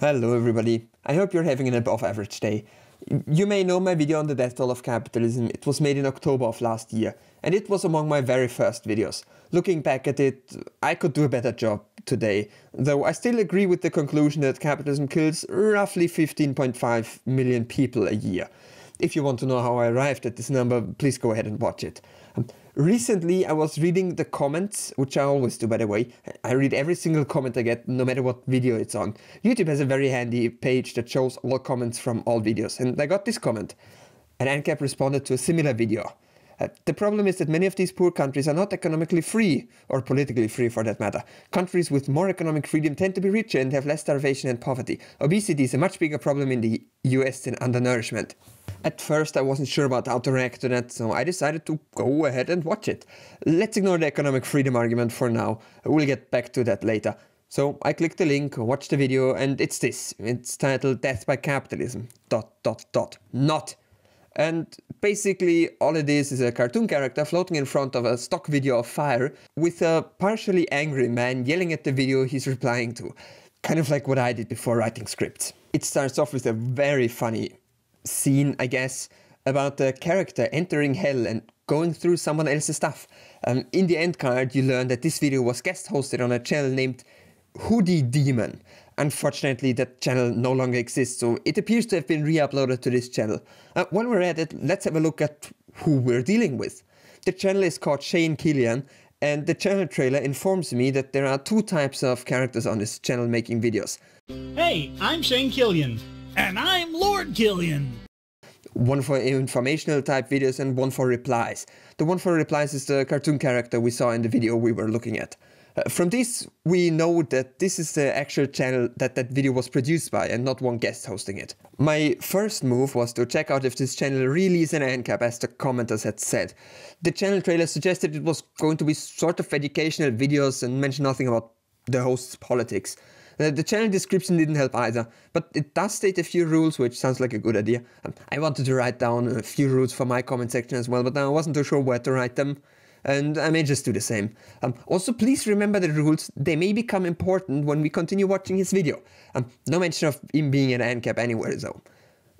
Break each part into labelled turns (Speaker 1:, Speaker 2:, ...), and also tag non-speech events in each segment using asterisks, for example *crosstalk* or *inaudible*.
Speaker 1: Hello everybody, I hope you're having an above average day. You may know my video on the death toll of capitalism, it was made in October of last year, and it was among my very first videos. Looking back at it, I could do a better job today, though I still agree with the conclusion that capitalism kills roughly 15.5 million people a year. If you want to know how I arrived at this number, please go ahead and watch it. Um, Recently, I was reading the comments, which I always do, by the way. I read every single comment I get, no matter what video it's on. YouTube has a very handy page that shows all comments from all videos, and I got this comment. And NCAP responded to a similar video. Uh, the problem is that many of these poor countries are not economically free, or politically free for that matter. Countries with more economic freedom tend to be richer and have less starvation and poverty. Obesity is a much bigger problem in the US than undernourishment. At first I wasn't sure about how to react to that, so I decided to go ahead and watch it. Let's ignore the economic freedom argument for now, we'll get back to that later. So I clicked the link, watched the video, and it's this. It's titled Death by Capitalism, dot dot dot, not. And basically all it is is a cartoon character floating in front of a stock video of fire with a partially angry man yelling at the video he's replying to. Kind of like what I did before writing scripts. It starts off with a very funny scene, I guess, about the character entering hell and going through someone else's stuff. Um, in the end card, you learn that this video was guest hosted on a channel named Hoodie Demon. Unfortunately, that channel no longer exists, so it appears to have been re-uploaded to this channel. Uh, while we're at it, let's have a look at who we're dealing with. The channel is called Shane Killian, and the channel trailer informs me that there are two types of characters on this channel making videos.
Speaker 2: Hey, I'm Shane Killian. And I'm Lord Gillian!
Speaker 1: One for informational type videos and one for replies. The one for replies is the cartoon character we saw in the video we were looking at. Uh, from this, we know that this is the actual channel that that video was produced by and not one guest hosting it. My first move was to check out if this channel really is an ANCAP as the commenters had said. The channel trailer suggested it was going to be sort of educational videos and mentioned nothing about the host's politics. Uh, the channel description didn't help either, but it does state a few rules, which sounds like a good idea. Um, I wanted to write down a few rules for my comment section as well, but I wasn't too sure where to write them and I may just do the same. Um, also, please remember the rules, they may become important when we continue watching his video. Um, no mention of him being an ANCAP anywhere though.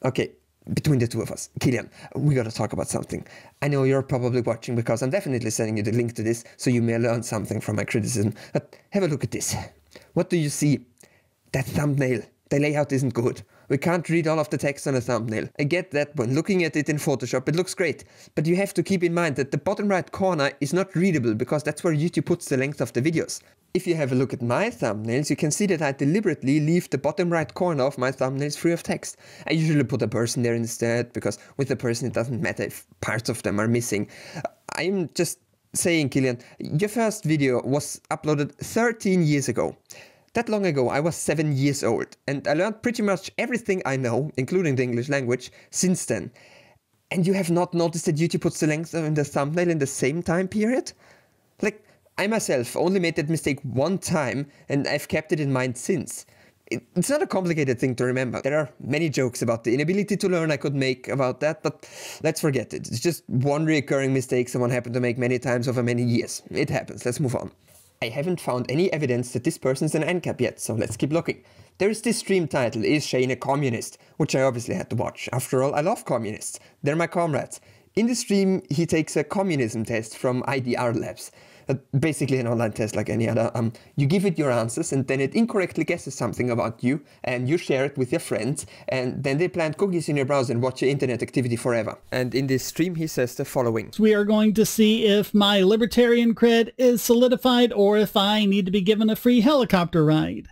Speaker 1: Okay, between the two of us, Kilian, we gotta talk about something. I know you're probably watching because I'm definitely sending you the link to this, so you may learn something from my criticism, but have a look at this. What do you see? That thumbnail. The layout isn't good. We can't read all of the text on a thumbnail. I get that when looking at it in Photoshop, it looks great. But you have to keep in mind that the bottom right corner is not readable because that's where YouTube puts the length of the videos. If you have a look at my thumbnails, you can see that I deliberately leave the bottom right corner of my thumbnails free of text. I usually put a person there instead because with a person it doesn't matter if parts of them are missing. I'm just saying, Kilian, your first video was uploaded 13 years ago. That long ago, I was 7 years old, and I learned pretty much everything I know, including the English language, since then. And you have not noticed that YouTube puts the length in the thumbnail in the same time period? Like, I myself only made that mistake one time, and I've kept it in mind since. It's not a complicated thing to remember. There are many jokes about the inability to learn I could make about that, but let's forget it. It's just one recurring mistake someone happened to make many times over many years. It happens, let's move on. I haven't found any evidence that this person's an NCAP yet, so let's keep looking. There is this stream title, Is Shane a Communist? Which I obviously had to watch. After all, I love communists. They're my comrades. In the stream, he takes a communism test from IDR Labs. Uh, basically an online test like any other. Um, you give it your answers and then it incorrectly guesses something about you and you share it with your friends and then they plant cookies in your browser and watch your internet activity forever. And in this stream he says the following.
Speaker 2: We are going to see if my libertarian cred is solidified or if I need to be given a free helicopter ride.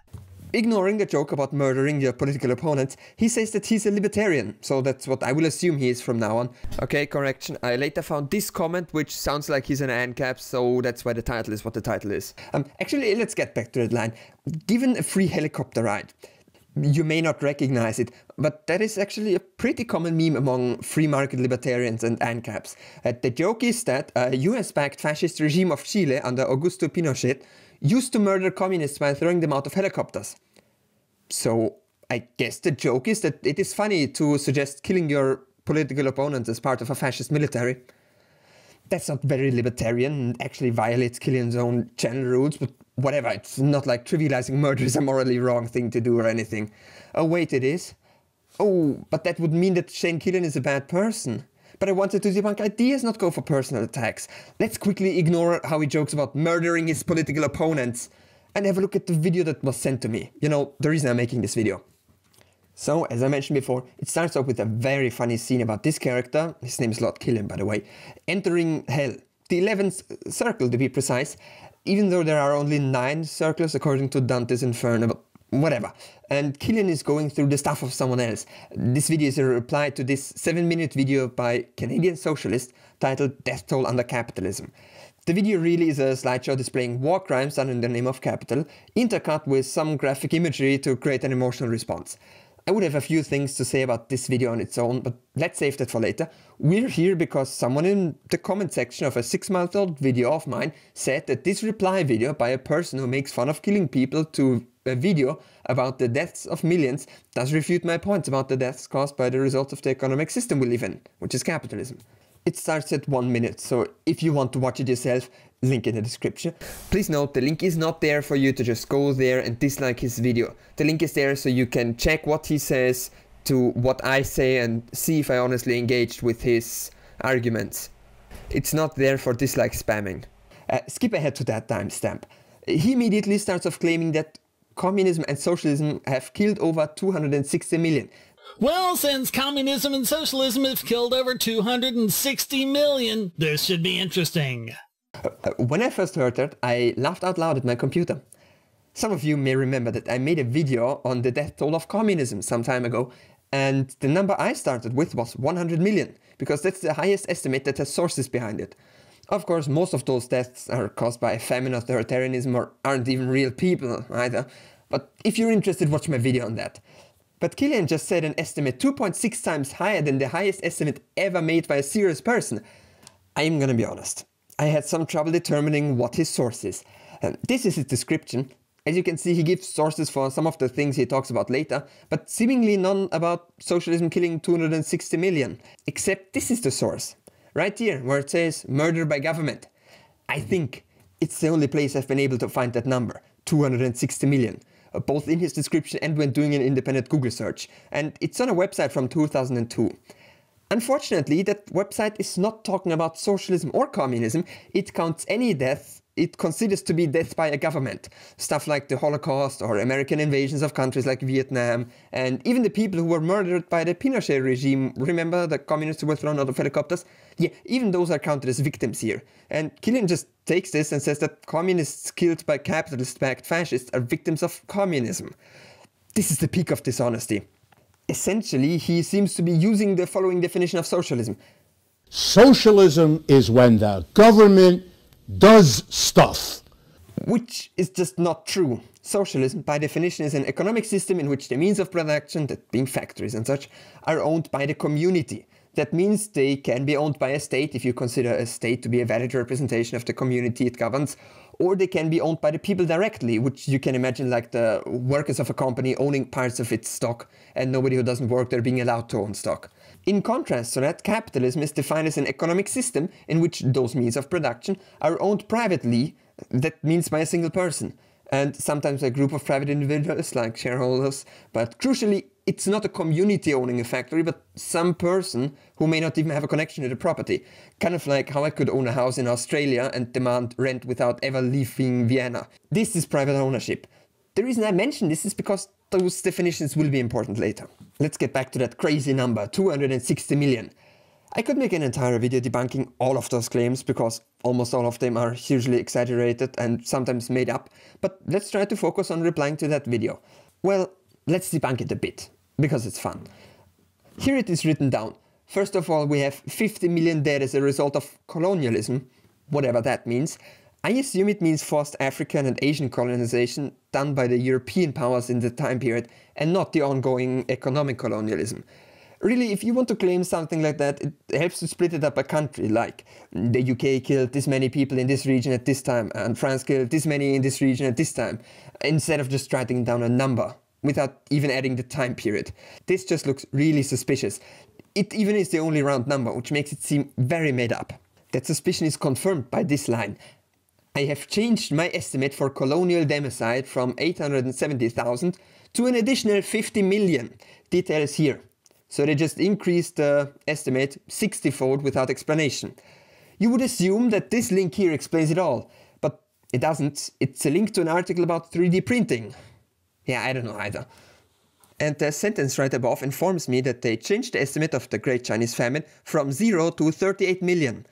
Speaker 1: Ignoring the joke about murdering your political opponent, he says that he's a libertarian, so that's what I will assume he is from now on. Okay, correction, I later found this comment, which sounds like he's an ANCAP, so that's why the title is what the title is. Um, actually, let's get back to that line. Given a free helicopter ride, you may not recognize it, but that is actually a pretty common meme among free market libertarians and ANCAPs. Uh, the joke is that a US backed fascist regime of Chile under Augusto Pinochet used to murder communists by throwing them out of helicopters. So I guess the joke is that it is funny to suggest killing your political opponent as part of a fascist military. That's not very libertarian, and actually violates Killian's own channel rules, but whatever, it's not like trivializing murder is a morally wrong thing to do or anything. Oh, wait, it is? Oh, but that would mean that Shane Killian is a bad person. But I wanted to debunk ideas, not go for personal attacks. Let's quickly ignore how he jokes about murdering his political opponents and have a look at the video that was sent to me. You know, the reason I'm making this video. So, as I mentioned before, it starts off with a very funny scene about this character, his name is Lord Killian by the way, entering Hell, the 11th circle to be precise, even though there are only 9 circles according to Dante's Inferno, but whatever. And Killian is going through the stuff of someone else. This video is a reply to this 7 minute video by Canadian Socialist titled Death Toll Under Capitalism. The video really is a slideshow displaying war crimes done in the name of capital, intercut with some graphic imagery to create an emotional response. I would have a few things to say about this video on its own, but let's save that for later. We're here because someone in the comment section of a 6 month old video of mine said that this reply video by a person who makes fun of killing people to a video about the deaths of millions does refute my points about the deaths caused by the results of the economic system we live in, which is capitalism. It starts at 1 minute, so if you want to watch it yourself, link in the description. Please note the link is not there for you to just go there and dislike his video. The link is there so you can check what he says to what I say and see if I honestly engaged with his arguments. It's not there for dislike spamming. Uh, skip ahead to that timestamp. He immediately starts off claiming that communism and socialism have killed over
Speaker 2: 260 million. Well, since communism and socialism have killed over 260 million, this should be interesting.
Speaker 1: Uh, when I first heard it, I laughed out loud at my computer. Some of you may remember that I made a video on the death toll of communism some time ago, and the number I started with was 100 million, because that's the highest estimate that has sources behind it. Of course, most of those deaths are caused by famine, authoritarianism, or aren't even real people either, but if you're interested, watch my video on that. But Killian just said an estimate 2.6 times higher than the highest estimate ever made by a serious person. I'm gonna be honest. I had some trouble determining what his source is. Um, this is his description. As you can see, he gives sources for some of the things he talks about later, but seemingly none about socialism killing 260 million. Except this is the source. Right here, where it says murder by government. I think it's the only place I've been able to find that number, 260 million both in his description and when doing an independent Google search, and it's on a website from 2002. Unfortunately, that website is not talking about socialism or communism, it counts any death it considers to be death by a government. Stuff like the Holocaust or American invasions of countries like Vietnam, and even the people who were murdered by the Pinochet regime. Remember the communists who were thrown out of helicopters? Yeah, even those are counted as victims here. And Killian just takes this and says that communists killed by capitalist backed fascists are victims of communism. This is the peak of dishonesty. Essentially, he seems to be using the following definition of socialism
Speaker 2: Socialism is when the government does stuff.
Speaker 1: Which is just not true. Socialism, by definition, is an economic system in which the means of production, that being factories and such, are owned by the community. That means they can be owned by a state if you consider a state to be a valid representation of the community it governs, or they can be owned by the people directly, which you can imagine like the workers of a company owning parts of its stock and nobody who doesn't work there being allowed to own stock. In contrast to that, capitalism is defined as an economic system in which those means of production are owned privately, that means by a single person, and sometimes a group of private individuals like shareholders, but crucially, it's not a community owning a factory, but some person who may not even have a connection to the property. Kind of like how I could own a house in Australia and demand rent without ever leaving Vienna. This is private ownership. The reason I mention this is because those definitions will be important later. Let's get back to that crazy number, 260 million. I could make an entire video debunking all of those claims because almost all of them are hugely exaggerated and sometimes made up, but let's try to focus on replying to that video. Well, let's debunk it a bit, because it's fun. Here it is written down. First of all, we have 50 million dead as a result of colonialism, whatever that means. I assume it means forced African and Asian colonization done by the European powers in the time period and not the ongoing economic colonialism. Really, if you want to claim something like that, it helps to split it up by country, like mm, the UK killed this many people in this region at this time, and France killed this many in this region at this time, instead of just writing down a number without even adding the time period. This just looks really suspicious. It even is the only round number, which makes it seem very made up. That suspicion is confirmed by this line. I have changed my estimate for colonial democide from 870,000 to an additional 50 million. Details here. So they just increased the estimate 60-fold without explanation. You would assume that this link here explains it all, but it doesn't. It's a link to an article about 3D printing. Yeah, I don't know either. And the sentence right above informs me that they changed the estimate of the Great Chinese Famine from 0 to 38 million.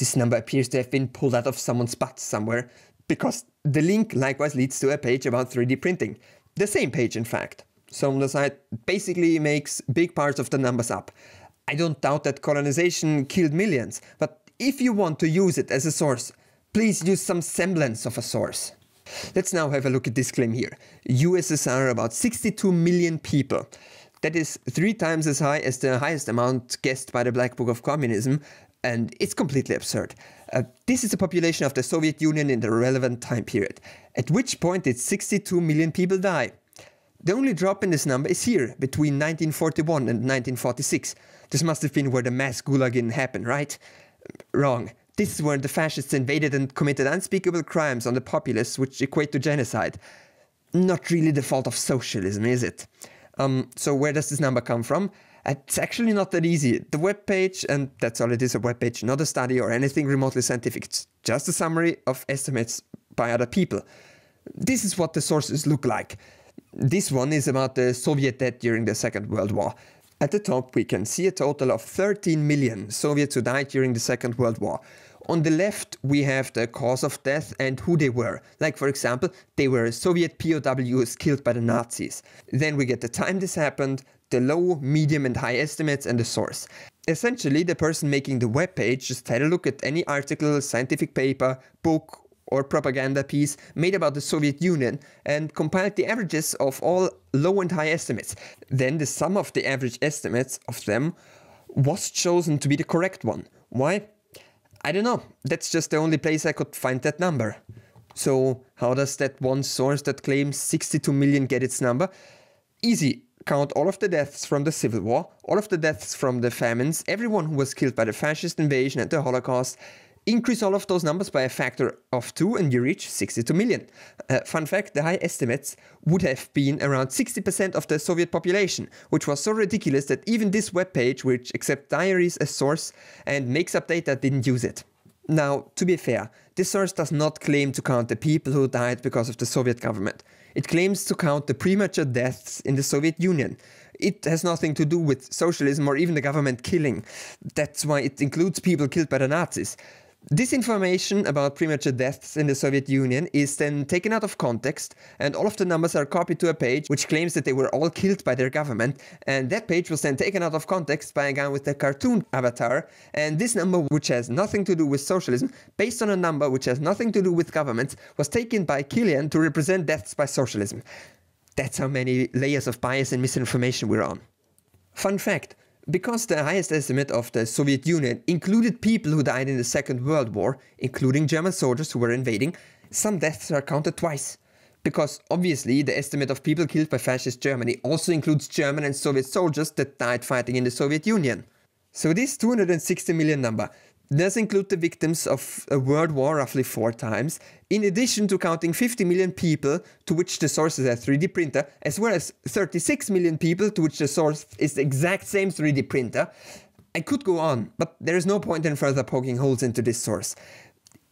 Speaker 1: This number appears to have been pulled out of someone's butt somewhere, because the link likewise leads to a page about 3D printing. The same page, in fact. So on the site basically makes big parts of the numbers up. I don't doubt that colonization killed millions, but if you want to use it as a source, please use some semblance of a source. Let's now have a look at this claim here. USSR about 62 million people. That is three times as high as the highest amount guessed by the Black Book of Communism, and it's completely absurd. Uh, this is the population of the Soviet Union in the relevant time period, at which point did 62 million people die. The only drop in this number is here, between 1941 and 1946. This must have been where the mass gulaging happened, right? Wrong. This is where the fascists invaded and committed unspeakable crimes on the populace which equate to genocide. Not really the fault of socialism, is it? Um, so where does this number come from? It's actually not that easy. The web page, and that's all it is a web page, not a study or anything remotely scientific. It's just a summary of estimates by other people. This is what the sources look like. This one is about the Soviet dead during the Second World War. At the top, we can see a total of 13 million Soviets who died during the Second World War. On the left, we have the cause of death and who they were. Like, for example, they were Soviet POWs killed by the Nazis. Then we get the time this happened, the low, medium and high estimates and the source. Essentially, the person making the web page just had a look at any article, scientific paper, book or propaganda piece made about the Soviet Union and compiled the averages of all low and high estimates. Then the sum of the average estimates of them was chosen to be the correct one. Why? I don't know. That's just the only place I could find that number. So, how does that one source that claims 62 million get its number? Easy count all of the deaths from the Civil War, all of the deaths from the famines, everyone who was killed by the fascist invasion and the Holocaust, increase all of those numbers by a factor of 2 and you reach 62 million. Uh, fun fact, the high estimates would have been around 60% of the Soviet population, which was so ridiculous that even this webpage, which accepts diaries as source and makes up data, didn't use it. Now, to be fair, this source does not claim to count the people who died because of the Soviet government. It claims to count the premature deaths in the Soviet Union. It has nothing to do with socialism or even the government killing. That's why it includes people killed by the Nazis. This information about premature deaths in the Soviet Union is then taken out of context, and all of the numbers are copied to a page which claims that they were all killed by their government, and that page was then taken out of context by a guy with a cartoon avatar, and this number, which has nothing to do with socialism, based on a number which has nothing to do with governments, was taken by Kilian to represent deaths by socialism. That's how many layers of bias and misinformation we're on. Fun fact because the highest estimate of the Soviet Union included people who died in the Second World War, including German soldiers who were invading, some deaths are counted twice. Because obviously, the estimate of people killed by Fascist Germany also includes German and Soviet soldiers that died fighting in the Soviet Union. So this 260 million number this includes the victims of a world war roughly four times, in addition to counting 50 million people to which the source is a 3D printer, as well as 36 million people to which the source is the exact same 3D printer. I could go on, but there is no point in further poking holes into this source.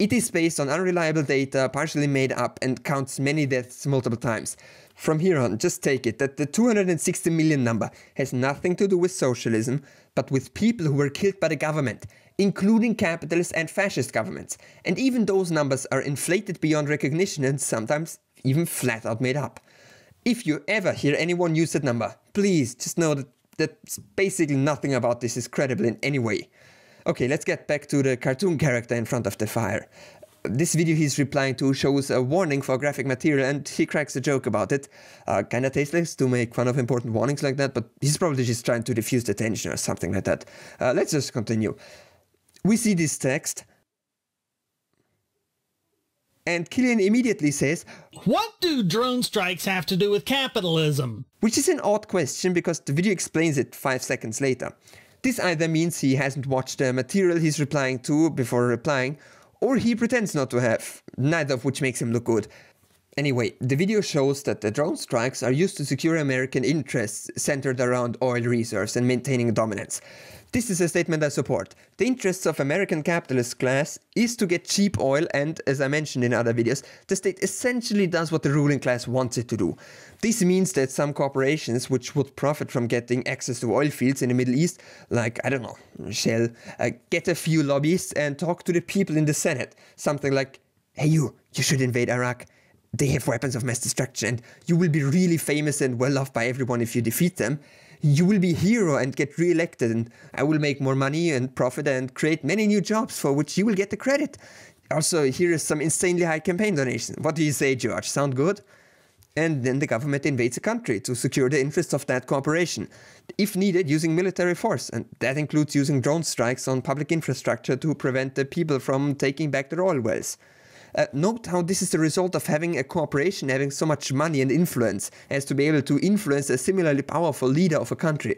Speaker 1: It is based on unreliable data, partially made up, and counts many deaths multiple times. From here on, just take it that the 260 million number has nothing to do with socialism, but with people who were killed by the government including capitalist and fascist governments, and even those numbers are inflated beyond recognition and sometimes even flat out made up. If you ever hear anyone use that number, please just know that, that basically nothing about this is credible in any way. Okay, let's get back to the cartoon character in front of the fire. This video he's replying to shows a warning for graphic material and he cracks a joke about it. Uh, kinda tasteless to make fun of important warnings like that, but he's probably just trying to diffuse the tension or something like that. Uh, let's just continue. We see this text. And Killian immediately says, What do drone strikes have to do with capitalism? Which is an odd question because the video explains it 5 seconds later. This either means he hasn't watched the material he's replying to before replying, or he pretends not to have, neither of which makes him look good. Anyway, the video shows that the drone strikes are used to secure American interests centered around oil reserves and maintaining dominance. This is a statement I support. The interests of American capitalist class is to get cheap oil and, as I mentioned in other videos, the state essentially does what the ruling class wants it to do. This means that some corporations which would profit from getting access to oil fields in the Middle East, like, I don't know, Shell, uh, get a few lobbyists and talk to the people in the Senate. Something like, hey you, you should invade Iraq they have weapons of mass destruction and you will be really famous and well loved by everyone if you defeat them you will be hero and get re-elected and I will make more money and profit and create many new jobs for which you will get the credit. Also, here is some insanely high campaign donation. What do you say, George? Sound good? And then the government invades a country to secure the interests of that cooperation, if needed, using military force. And that includes using drone strikes on public infrastructure to prevent the people from taking back their oil wells. Uh, note how this is the result of having a corporation having so much money and influence as to be able to influence a similarly powerful leader of a country.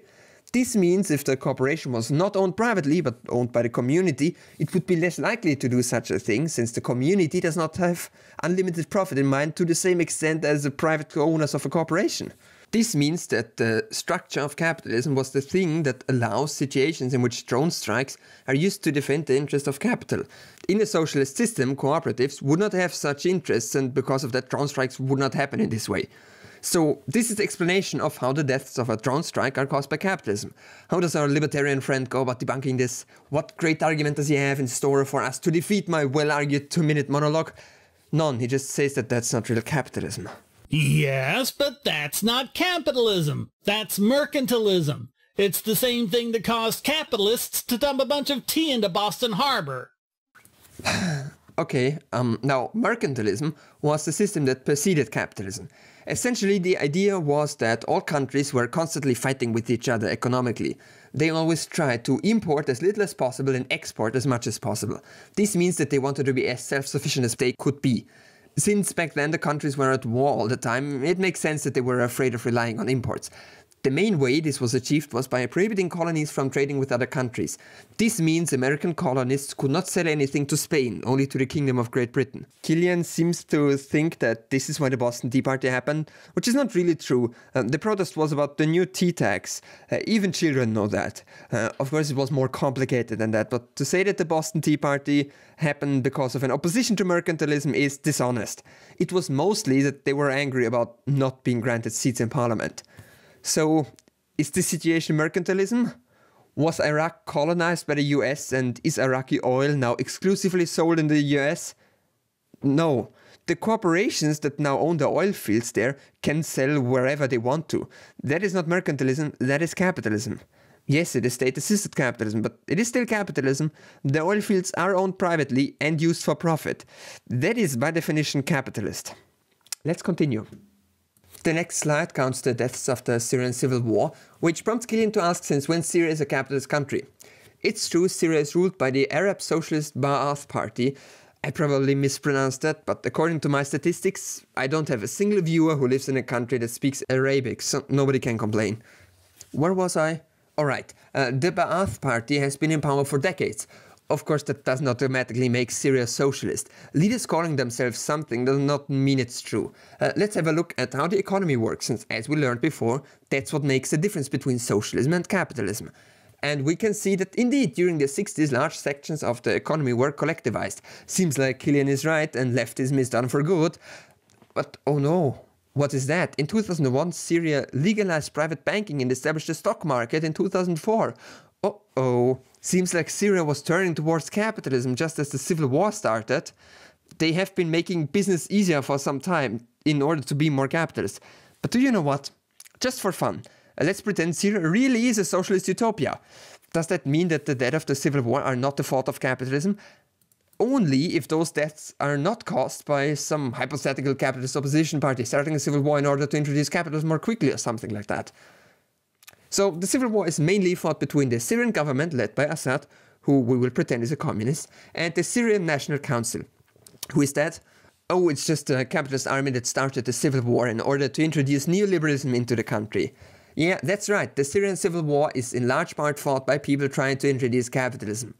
Speaker 1: This means if the corporation was not owned privately but owned by the community, it would be less likely to do such a thing since the community does not have unlimited profit in mind to the same extent as the private owners of a corporation. This means that the structure of capitalism was the thing that allows situations in which drone strikes are used to defend the interest of capital. In a socialist system, cooperatives would not have such interests, and because of that, drone strikes would not happen in this way. So this is the explanation of how the deaths of a drone strike are caused by capitalism. How does our libertarian friend go about debunking this? What great argument does he have in store for us to defeat my well-argued two-minute monologue? None, he just says that that's not real capitalism.
Speaker 2: Yes, but that's not capitalism. That's mercantilism. It's the same thing that caused capitalists to dump a bunch of tea into Boston Harbor.
Speaker 1: *sighs* okay, um, now mercantilism was the system that preceded capitalism. Essentially, the idea was that all countries were constantly fighting with each other economically. They always tried to import as little as possible and export as much as possible. This means that they wanted to be as self-sufficient as they could be. Since back then the countries were at war all the time, it makes sense that they were afraid of relying on imports. The main way this was achieved was by prohibiting colonies from trading with other countries. This means American colonists could not sell anything to Spain, only to the Kingdom of Great Britain. Killian seems to think that this is why the Boston Tea Party happened, which is not really true. Um, the protest was about the new tea tax. Uh, even children know that. Uh, of course, it was more complicated than that, but to say that the Boston Tea Party happened because of an opposition to mercantilism is dishonest. It was mostly that they were angry about not being granted seats in parliament. So, is this situation mercantilism? Was Iraq colonized by the US and is Iraqi oil now exclusively sold in the US? No. The corporations that now own the oil fields there can sell wherever they want to. That is not mercantilism, that is capitalism. Yes, it is state assisted capitalism, but it is still capitalism. The oil fields are owned privately and used for profit. That is by definition capitalist. Let's continue. The next slide counts the deaths of the Syrian civil war, which prompts Kilian to ask since when Syria is a capitalist country. It's true Syria is ruled by the Arab Socialist Ba'ath Party. I probably mispronounced that, but according to my statistics, I don't have a single viewer who lives in a country that speaks Arabic, so nobody can complain. Where was I? Alright, uh, the Ba'ath Party has been in power for decades, of course, that does not automatically make Syria socialist. Leaders calling themselves something does not mean it's true. Uh, let's have a look at how the economy works, since, as we learned before, that's what makes the difference between socialism and capitalism. And we can see that indeed, during the 60s, large sections of the economy were collectivized. Seems like Killian is right and leftism is done for good. But oh no, what is that? In 2001, Syria legalized private banking and established a stock market in 2004. Uh oh. Seems like Syria was turning towards capitalism just as the civil war started. They have been making business easier for some time in order to be more capitalist. But do you know what? Just for fun, uh, let's pretend Syria really is a socialist utopia. Does that mean that the deaths of the civil war are not the fault of capitalism? only if those deaths are not caused by some hypothetical capitalist opposition party starting a civil war in order to introduce capitalism more quickly or something like that. So the civil war is mainly fought between the Syrian government led by Assad, who we will pretend is a communist, and the Syrian National Council. Who is that? Oh, it's just a capitalist army that started the civil war in order to introduce neoliberalism into the country. Yeah, that's right. The Syrian civil war is in large part fought by people trying to introduce capitalism.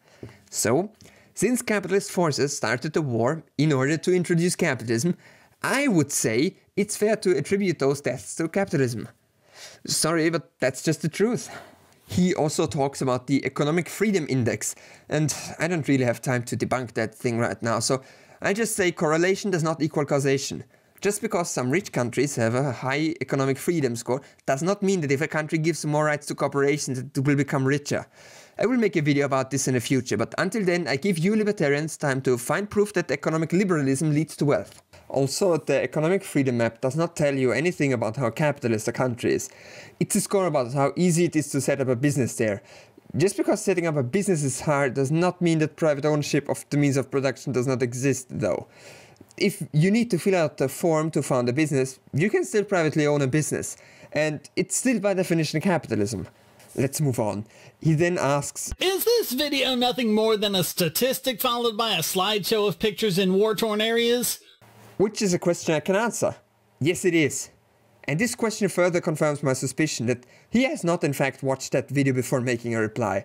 Speaker 1: So, since capitalist forces started the war in order to introduce capitalism, I would say it's fair to attribute those deaths to capitalism. Sorry, but that's just the truth. He also talks about the Economic Freedom Index, and I don't really have time to debunk that thing right now, so I just say correlation does not equal causation. Just because some rich countries have a high economic freedom score does not mean that if a country gives more rights to corporations, it will become richer. I will make a video about this in the future, but until then, I give you libertarians time to find proof that economic liberalism leads to wealth. Also, the economic freedom map does not tell you anything about how capitalist a country is. It's a score about how easy it is to set up a business there. Just because setting up a business is hard does not mean that private ownership of the means of production does not exist, though. If you need to fill out a form to found a business, you can still privately own a business, and it's still by definition capitalism. Let's move on. He then asks,
Speaker 2: Is this video nothing more than a statistic followed by a slideshow of pictures in war-torn areas? Which
Speaker 1: is a question I can answer. Yes, it is. And this question further confirms my suspicion that he has not in fact watched that video before making a reply.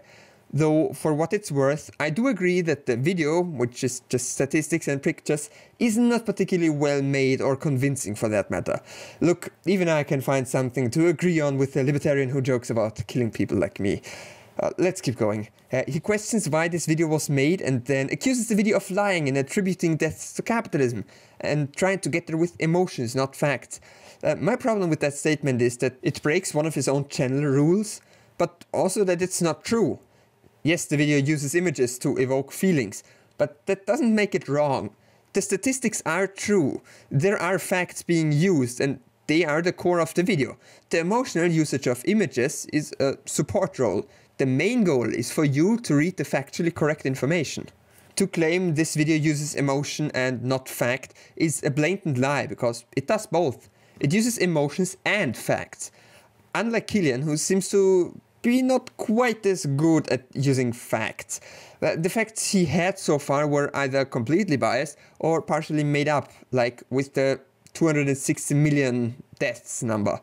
Speaker 1: Though, for what it's worth, I do agree that the video, which is just statistics and pictures, is not particularly well made or convincing for that matter. Look, even I can find something to agree on with a libertarian who jokes about killing people like me. Uh, let's keep going. Uh, he questions why this video was made and then accuses the video of lying and attributing deaths to capitalism and trying to get there with emotions, not facts. Uh, my problem with that statement is that it breaks one of his own channel rules, but also that it's not true. Yes, the video uses images to evoke feelings, but that doesn't make it wrong. The statistics are true. There are facts being used, and they are the core of the video. The emotional usage of images is a support role. The main goal is for you to read the factually correct information to claim this video uses emotion and not fact is a blatant lie because it does both. It uses emotions and facts. Unlike Killian, who seems to be not quite as good at using facts. Uh, the facts he had so far were either completely biased or partially made up, like with the 260 million deaths number.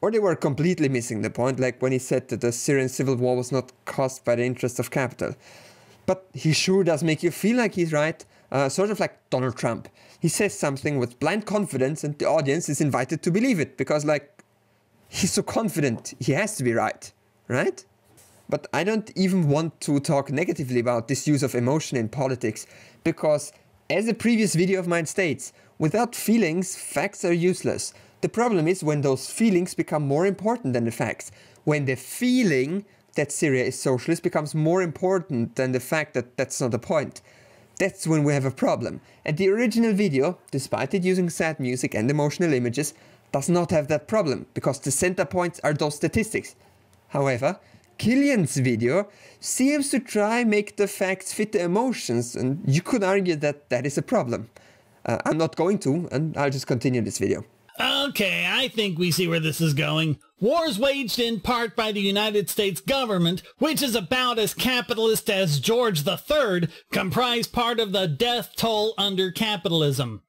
Speaker 1: Or they were completely missing the point, like when he said that the Syrian civil war was not caused by the interest of capital but he sure does make you feel like he's right, uh, sort of like Donald Trump. He says something with blind confidence, and the audience is invited to believe it because, like, he's so confident, he has to be right, right? But I don't even want to talk negatively about this use of emotion in politics because, as a previous video of mine states, without feelings, facts are useless. The problem is when those feelings become more important than the facts, when the feeling that Syria is socialist becomes more important than the fact that that's not the point. That's when we have a problem. And the original video, despite it using sad music and emotional images, does not have that problem, because the center points are those statistics. However, Killian's video seems to try make the facts fit the emotions, and you could argue that that is a problem. Uh, I'm not going to, and I'll just continue this video.
Speaker 2: Okay, I think we see where this is going. Wars waged in part by the United States government, which is about as capitalist as George III, comprise part of the death toll under capitalism.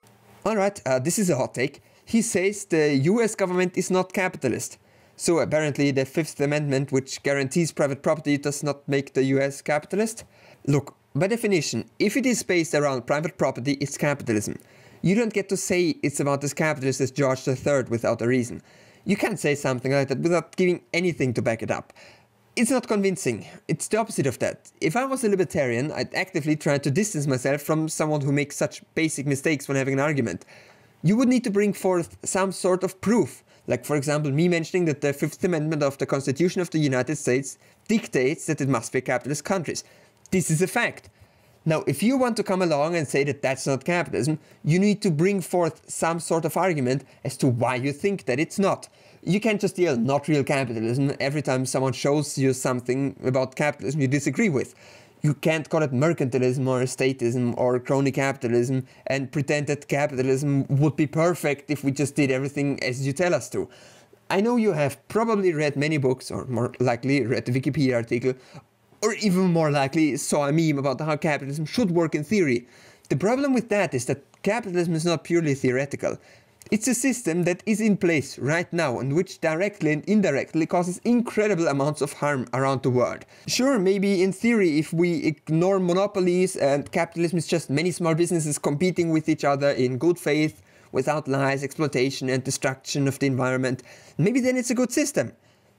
Speaker 2: Alright, uh,
Speaker 1: this is a hot take. He says the US government is not capitalist. So apparently the Fifth Amendment, which guarantees private property, does not make the US capitalist? Look, by definition, if it is based around private property, it's capitalism. You don't get to say it's about as capitalist as George III without a reason. You can't say something like that without giving anything to back it up. It's not convincing. It's the opposite of that. If I was a libertarian, I'd actively try to distance myself from someone who makes such basic mistakes when having an argument. You would need to bring forth some sort of proof, like for example me mentioning that the Fifth Amendment of the Constitution of the United States dictates that it must be capitalist countries. This is a fact. Now, if you want to come along and say that that's not capitalism, you need to bring forth some sort of argument as to why you think that it's not. You can't just yell, not real capitalism, every time someone shows you something about capitalism you disagree with. You can't call it mercantilism or statism or crony capitalism and pretend that capitalism would be perfect if we just did everything as you tell us to. I know you have probably read many books, or more likely read the Wikipedia article, or even more likely saw a meme about how capitalism should work in theory. The problem with that is that capitalism is not purely theoretical. It's a system that is in place right now and which directly and indirectly causes incredible amounts of harm around the world. Sure, maybe in theory if we ignore monopolies and capitalism is just many small businesses competing with each other in good faith, without lies, exploitation and destruction of the environment, maybe then it's a good system.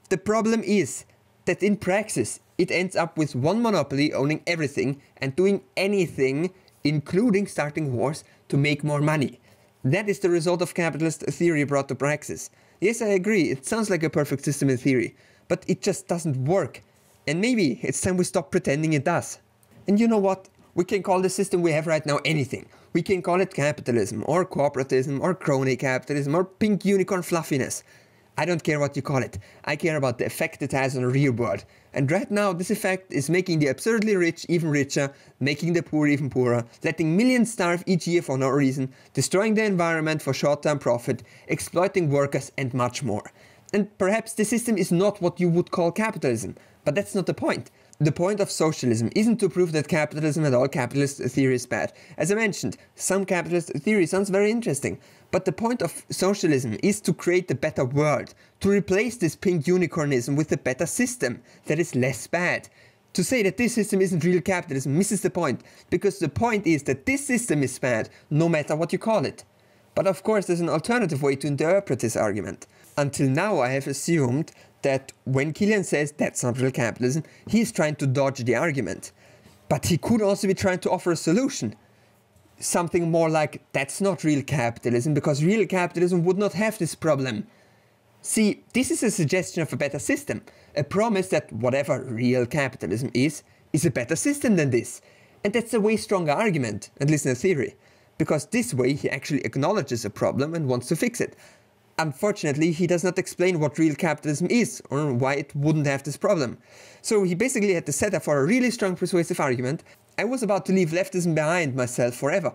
Speaker 1: The problem is that in practice it ends up with one monopoly owning everything and doing anything, including starting wars, to make more money. That is the result of capitalist theory brought to praxis. Yes, I agree, it sounds like a perfect system in theory, but it just doesn't work. And maybe it's time we stop pretending it does. And you know what? We can call the system we have right now anything. We can call it capitalism, or corporatism, or crony capitalism, or pink unicorn fluffiness. I don't care what you call it. I care about the effect it has on the real world, and right now, this effect is making the absurdly rich even richer, making the poor even poorer, letting millions starve each year for no reason, destroying the environment for short term profit, exploiting workers, and much more. And perhaps the system is not what you would call capitalism, but that's not the point. The point of socialism isn't to prove that capitalism and all capitalist theory is bad. As I mentioned, some capitalist theory sounds very interesting, but the point of socialism is to create a better world, to replace this pink unicornism with a better system that is less bad. To say that this system isn't real capitalism misses the point, because the point is that this system is bad, no matter what you call it. But of course there's an alternative way to interpret this argument. Until now I have assumed that when Kilian says that's not real capitalism, he is trying to dodge the argument. But he could also be trying to offer a solution something more like that's not real capitalism because real capitalism would not have this problem. See, this is a suggestion of a better system, a promise that whatever real capitalism is, is a better system than this. And that's a way stronger argument, at least in theory, because this way he actually acknowledges a problem and wants to fix it. Unfortunately, he does not explain what real capitalism is or why it wouldn't have this problem. So he basically had to set up for a really strong persuasive argument I was about to leave leftism behind myself forever,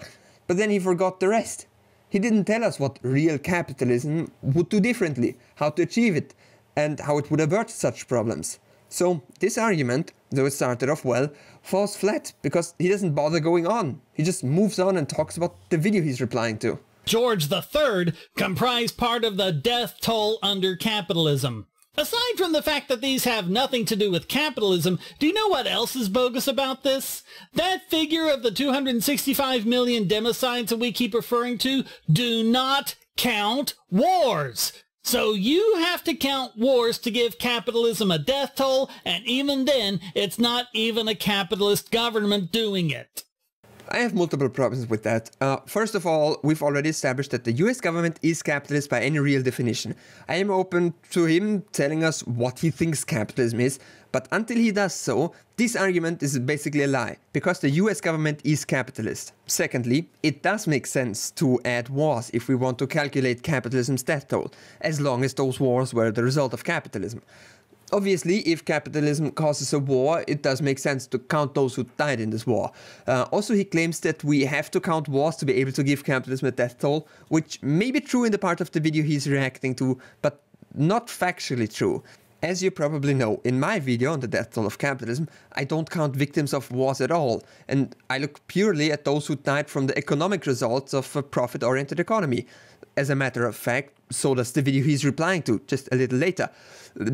Speaker 1: but then he forgot the rest. He didn't tell us what real capitalism would do differently, how to achieve it, and how it would avert such problems. So this argument, though it started off well, falls flat because he doesn't bother going on. He just moves on and talks about the video he's replying to.
Speaker 2: George III comprised part of the death toll under capitalism. Aside from the fact that these have nothing to do with capitalism, do you know what else is bogus about this? That figure of the 265 million democides that we keep referring to do not count wars. So you have to count wars to give capitalism a death toll, and even then, it's not even a capitalist government doing it.
Speaker 1: I have multiple problems with that. Uh, first of all, we've already established that the US government is capitalist by any real definition. I am open to him telling us what he thinks capitalism is, but until he does so, this argument is basically a lie, because the US government is capitalist. Secondly, it does make sense to add wars if we want to calculate capitalism's death toll, as long as those wars were the result of capitalism obviously, if capitalism causes a war, it does make sense to count those who died in this war. Uh, also, he claims that we have to count wars to be able to give capitalism a death toll, which may be true in the part of the video he's reacting to, but not factually true. As you probably know, in my video on the death toll of capitalism, I don't count victims of wars at all, and I look purely at those who died from the economic results of a profit-oriented economy. As a matter of fact, so does the video he's replying to just a little later.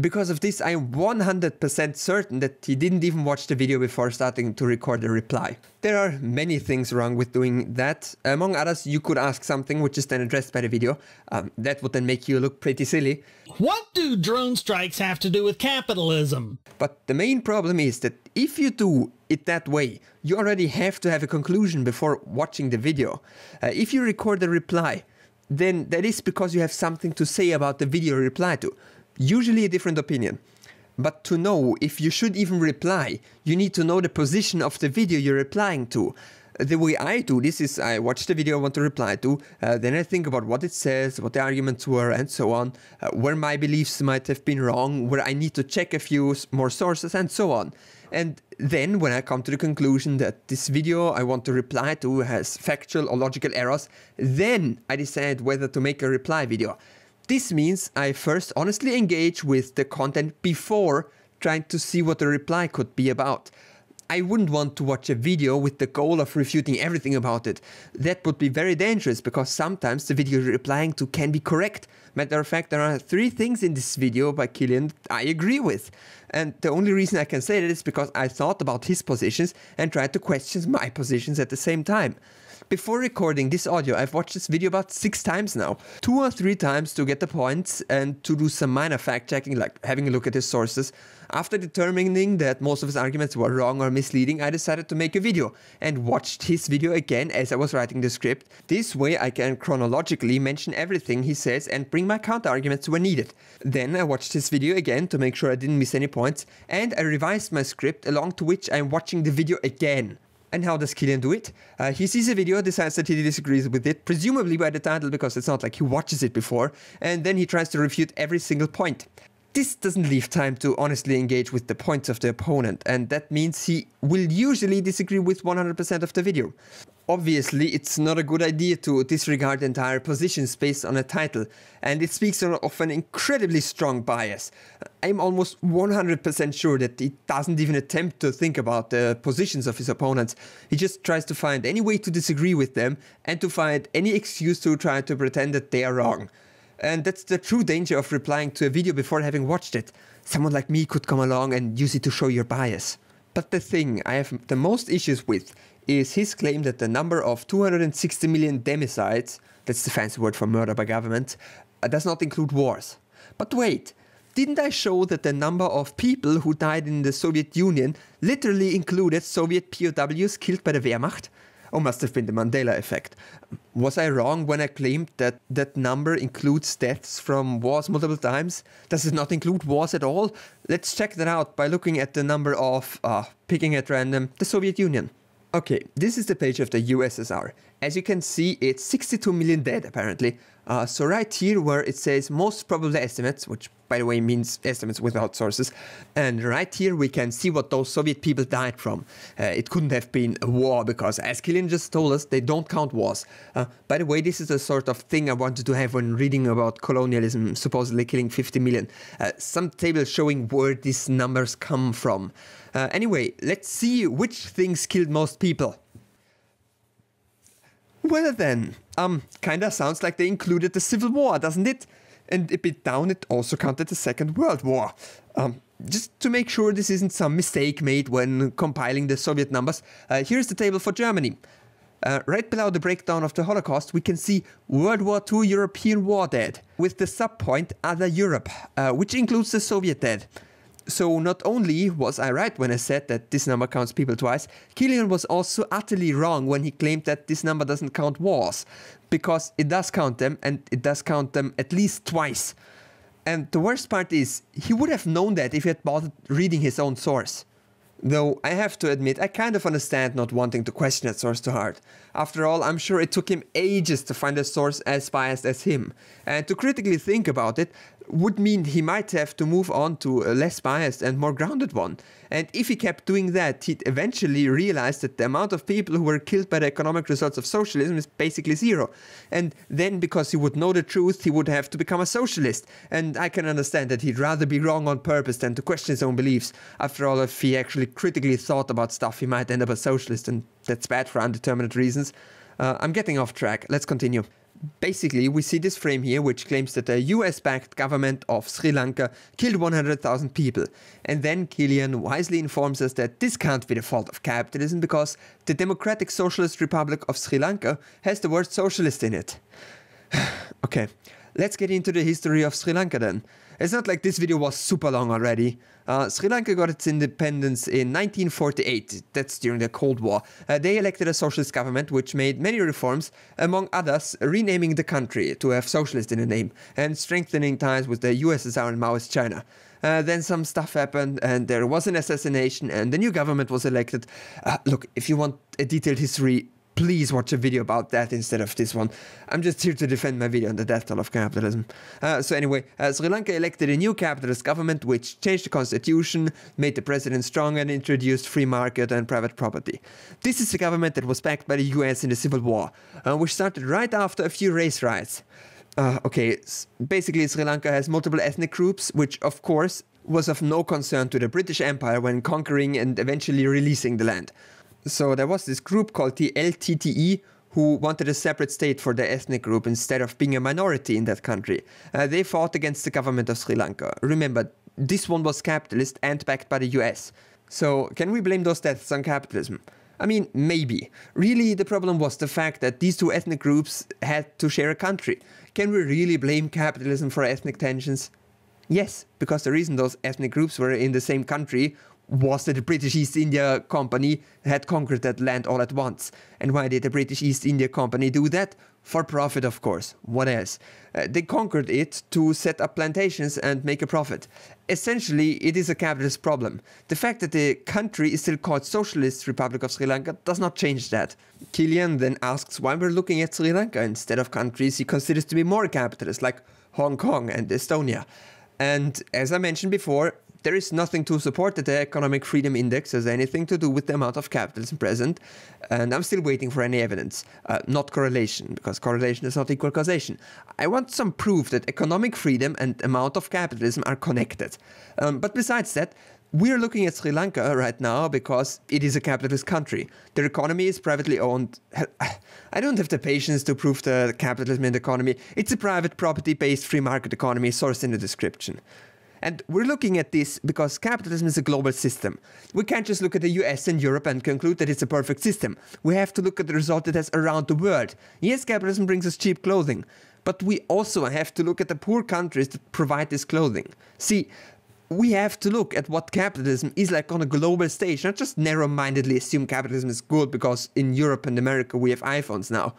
Speaker 1: Because of this, I am 100% certain that he didn't even watch the video before starting to record a reply. There are many things wrong with doing that. Among others, you could ask something which is then addressed by the video. Um, that would then make you look pretty silly. What do drone strikes have to do with capitalism? But the main problem is that if you do it that way, you already have to have a conclusion before watching the video. Uh, if you record a reply, then that is because you have something to say about the video you reply to, usually a different opinion. But to know if you should even reply, you need to know the position of the video you're replying to. The way I do this is I watch the video I want to reply to, uh, then I think about what it says, what the arguments were, and so on, uh, where my beliefs might have been wrong, where I need to check a few more sources, and so on. And then when I come to the conclusion that this video I want to reply to has factual or logical errors, then I decide whether to make a reply video. This means I first honestly engage with the content before trying to see what the reply could be about. I wouldn't want to watch a video with the goal of refuting everything about it. That would be very dangerous because sometimes the video you're replying to can be correct. Matter of fact, there are three things in this video by Killian I agree with. And the only reason I can say that is because I thought about his positions and tried to question my positions at the same time. Before recording this audio, I've watched this video about six times now. Two or three times to get the points and to do some minor fact checking, like having a look at his sources, after determining that most of his arguments were wrong or misleading, I decided to make a video and watched his video again as I was writing the script. This way I can chronologically mention everything he says and bring my counter-arguments when needed. Then I watched his video again to make sure I didn't miss any points and I revised my script along to which I'm watching the video again. And how does Killian do it? Uh, he sees a video, decides that he disagrees with it, presumably by the title because it's not like he watches it before, and then he tries to refute every single point this doesn't leave time to honestly engage with the points of the opponent, and that means he will usually disagree with 100% of the video. Obviously, it's not a good idea to disregard entire positions based on a title, and it speaks of an incredibly strong bias. I'm almost 100% sure that he doesn't even attempt to think about the positions of his opponents. He just tries to find any way to disagree with them and to find any excuse to try to pretend that they are wrong. And that's the true danger of replying to a video before having watched it. Someone like me could come along and use it to show your bias. But the thing I have the most issues with is his claim that the number of 260 million million that's the fancy word for murder by government, uh, does not include wars. But wait, didn't I show that the number of people who died in the Soviet Union literally included Soviet POWs killed by the Wehrmacht? Oh, must have been the Mandela effect. Was I wrong when I claimed that that number includes deaths from wars multiple times? Does it not include wars at all? Let's check that out by looking at the number of, uh, picking at random, the Soviet Union. Okay, this is the page of the USSR. As you can see, it's 62 million dead, apparently. Uh, so right here where it says most probable estimates, which by the way means estimates without sources, and right here we can see what those Soviet people died from. Uh, it couldn't have been a war because as Killian just told us, they don't count wars. Uh, by the way, this is the sort of thing I wanted to have when reading about colonialism supposedly killing 50 million. Uh, some table showing where these numbers come from. Uh, anyway, let's see which things killed most people. Well then, um, kinda sounds like they included the Civil War, doesn't it? And a bit down, it also counted the Second World War. Um, just to make sure this isn't some mistake made when compiling the Soviet numbers, uh, here's the table for Germany. Uh, right below the breakdown of the Holocaust, we can see World War II European war dead, with the subpoint Other Europe, uh, which includes the Soviet dead. So not only was I right when I said that this number counts people twice, Killian was also utterly wrong when he claimed that this number doesn't count wars, because it does count them, and it does count them at least twice. And the worst part is, he would have known that if he had bothered reading his own source. Though I have to admit, I kind of understand not wanting to question that source too hard. After all, I'm sure it took him ages to find a source as biased as him. And to critically think about it, would mean he might have to move on to a less biased and more grounded one. And if he kept doing that, he'd eventually realize that the amount of people who were killed by the economic results of socialism is basically zero. And then, because he would know the truth, he would have to become a socialist. And I can understand that he'd rather be wrong on purpose than to question his own beliefs. After all, if he actually critically thought about stuff, he might end up a socialist, and that's bad for undetermined reasons. Uh, I'm getting off track. Let's continue. Basically, we see this frame here, which claims that the US-backed government of Sri Lanka killed 100,000 people. And then Kilian wisely informs us that this can't be the fault of capitalism because the Democratic Socialist Republic of Sri Lanka has the word socialist in it. *sighs* okay, let's get into the history of Sri Lanka then. It's not like this video was super long already. Uh, Sri Lanka got its independence in 1948, that's during the Cold War. Uh, they elected a socialist government which made many reforms, among others, renaming the country to have socialist in the name and strengthening ties with the USSR and Maoist China. Uh, then some stuff happened and there was an assassination and the new government was elected. Uh, look, if you want a detailed history, please watch a video about that instead of this one. I'm just here to defend my video on the death toll of capitalism. Uh, so anyway, uh, Sri Lanka elected a new capitalist government which changed the constitution, made the president strong and introduced free market and private property. This is a government that was backed by the US in the Civil War, uh, which started right after a few race riots. Uh, okay, basically Sri Lanka has multiple ethnic groups, which of course was of no concern to the British Empire when conquering and eventually releasing the land so there was this group called the LTTE who wanted a separate state for their ethnic group instead of being a minority in that country. Uh, they fought against the government of Sri Lanka. Remember, this one was capitalist and backed by the US. So can we blame those deaths on capitalism? I mean, maybe. Really, the problem was the fact that these two ethnic groups had to share a country. Can we really blame capitalism for ethnic tensions? Yes, because the reason those ethnic groups were in the same country was that the British East India Company had conquered that land all at once. And why did the British East India Company do that? For profit, of course. What else? Uh, they conquered it to set up plantations and make a profit. Essentially, it is a capitalist problem. The fact that the country is still called Socialist Republic of Sri Lanka does not change that. Kilian then asks why we're looking at Sri Lanka instead of countries he considers to be more capitalist, like Hong Kong and Estonia. And as I mentioned before, there is nothing to support that the economic freedom index has anything to do with the amount of capitalism present, and I'm still waiting for any evidence, uh, not correlation, because correlation is not equal causation. I want some proof that economic freedom and amount of capitalism are connected. Um, but besides that, we're looking at Sri Lanka right now because it is a capitalist country. Their economy is privately owned. *sighs* I don't have the patience to prove the capitalism in the economy. It's a private property based free market economy sourced in the description. And we're looking at this because capitalism is a global system. We can't just look at the US and Europe and conclude that it's a perfect system. We have to look at the result it has around the world. Yes, capitalism brings us cheap clothing, but we also have to look at the poor countries that provide this clothing. See, we have to look at what capitalism is like on a global stage, not just narrow mindedly assume capitalism is good because in Europe and America we have iPhones now.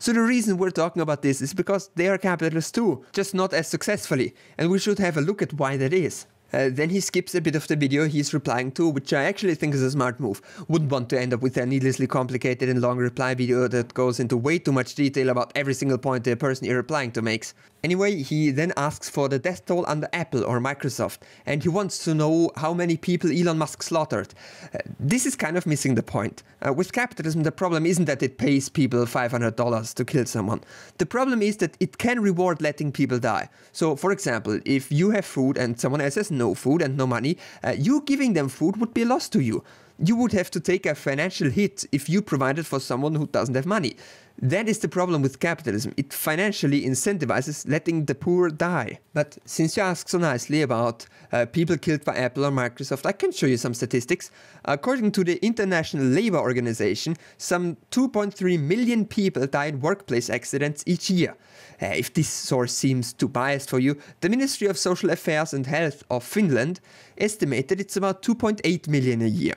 Speaker 1: So the reason we're talking about this is because they are capitalists too, just not as successfully, and we should have a look at why that is. Uh, then he skips a bit of the video he's replying to, which I actually think is a smart move. Wouldn't want to end up with a needlessly complicated and long reply video that goes into way too much detail about every single point the person you're replying to makes. Anyway, he then asks for the death toll under Apple or Microsoft, and he wants to know how many people Elon Musk slaughtered. Uh, this is kind of missing the point. Uh, with capitalism, the problem isn't that it pays people $500 to kill someone. The problem is that it can reward letting people die. So, for example, if you have food and someone else has no food and no money, uh, you giving them food would be a loss to you. You would have to take a financial hit if you provided for someone who doesn't have money. That is the problem with capitalism. It financially incentivizes letting the poor die. But since you asked so nicely about uh, people killed by Apple or Microsoft, I can show you some statistics. According to the International Labour Organization, some 2.3 million people die in workplace accidents each year. Uh, if this source seems too biased for you, the Ministry of Social Affairs and Health of Finland estimated it's about 2.8 million a year.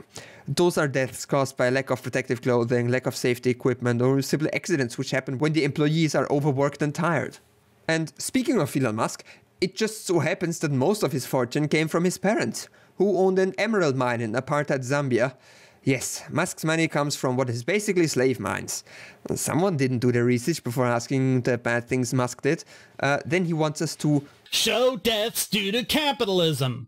Speaker 1: Those are deaths caused by lack of protective clothing, lack of safety equipment, or simply accidents which happen when the employees are overworked and tired. And speaking of Elon Musk, it just so happens that most of his fortune came from his parents, who owned an emerald mine in apartheid Zambia. Yes, Musk's money comes from what is basically slave mines. Someone didn't do their research before asking the bad things Musk did. Uh, then he wants us to show deaths due to capitalism.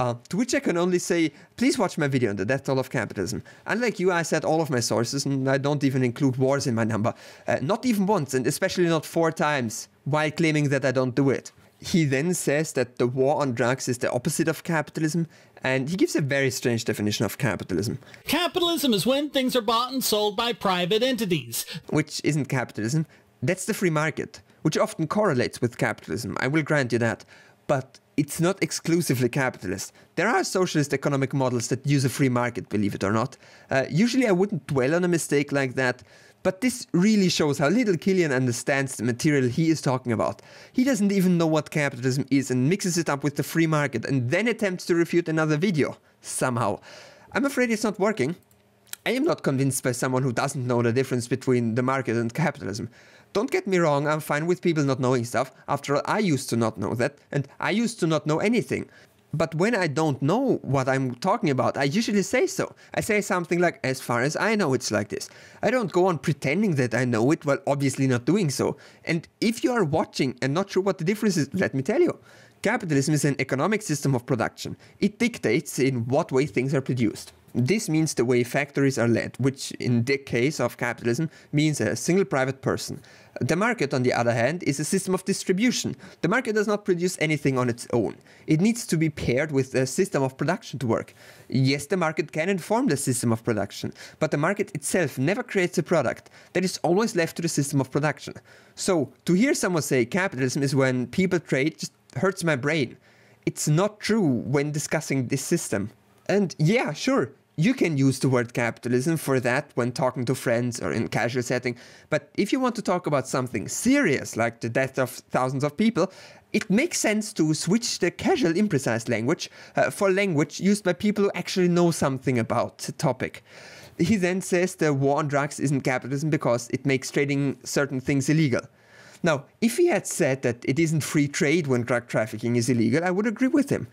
Speaker 1: Uh, to which I can only say, please watch my video on the death toll of capitalism. Unlike you, I set all of my sources, and I don't even include wars in my number. Uh, not even once, and especially not four times, while claiming that I don't do it. He then says that the war on drugs is the opposite of capitalism, and he gives a very strange definition of capitalism.
Speaker 2: Capitalism is when things are bought and sold by private entities.
Speaker 1: Which isn't capitalism. That's the free market, which often correlates with capitalism, I will grant you that. But it's not exclusively capitalist. There are socialist economic models that use a free market, believe it or not. Uh, usually I wouldn't dwell on a mistake like that, but this really shows how little Killian understands the material he is talking about. He doesn't even know what capitalism is and mixes it up with the free market and then attempts to refute another video, somehow. I'm afraid it's not working. I am not convinced by someone who doesn't know the difference between the market and capitalism. Don't get me wrong, I'm fine with people not knowing stuff. After all, I used to not know that, and I used to not know anything. But when I don't know what I'm talking about, I usually say so. I say something like, as far as I know, it's like this. I don't go on pretending that I know it while obviously not doing so. And if you are watching and not sure what the difference is, let me tell you. Capitalism is an economic system of production. It dictates in what way things are produced. This means the way factories are led, which in the case of capitalism means a single private person. The market, on the other hand, is a system of distribution. The market does not produce anything on its own. It needs to be paired with a system of production to work. Yes, the market can inform the system of production, but the market itself never creates a product. That is always left to the system of production. So, to hear someone say capitalism is when people trade just hurts my brain. It's not true when discussing this system. And yeah, sure, you can use the word capitalism for that when talking to friends or in casual setting, but if you want to talk about something serious like the death of thousands of people, it makes sense to switch the casual imprecise language uh, for language used by people who actually know something about the topic. He then says the war on drugs isn't capitalism because it makes trading certain things illegal. Now, if he had said that it isn't free trade when drug trafficking is illegal, I would agree with him.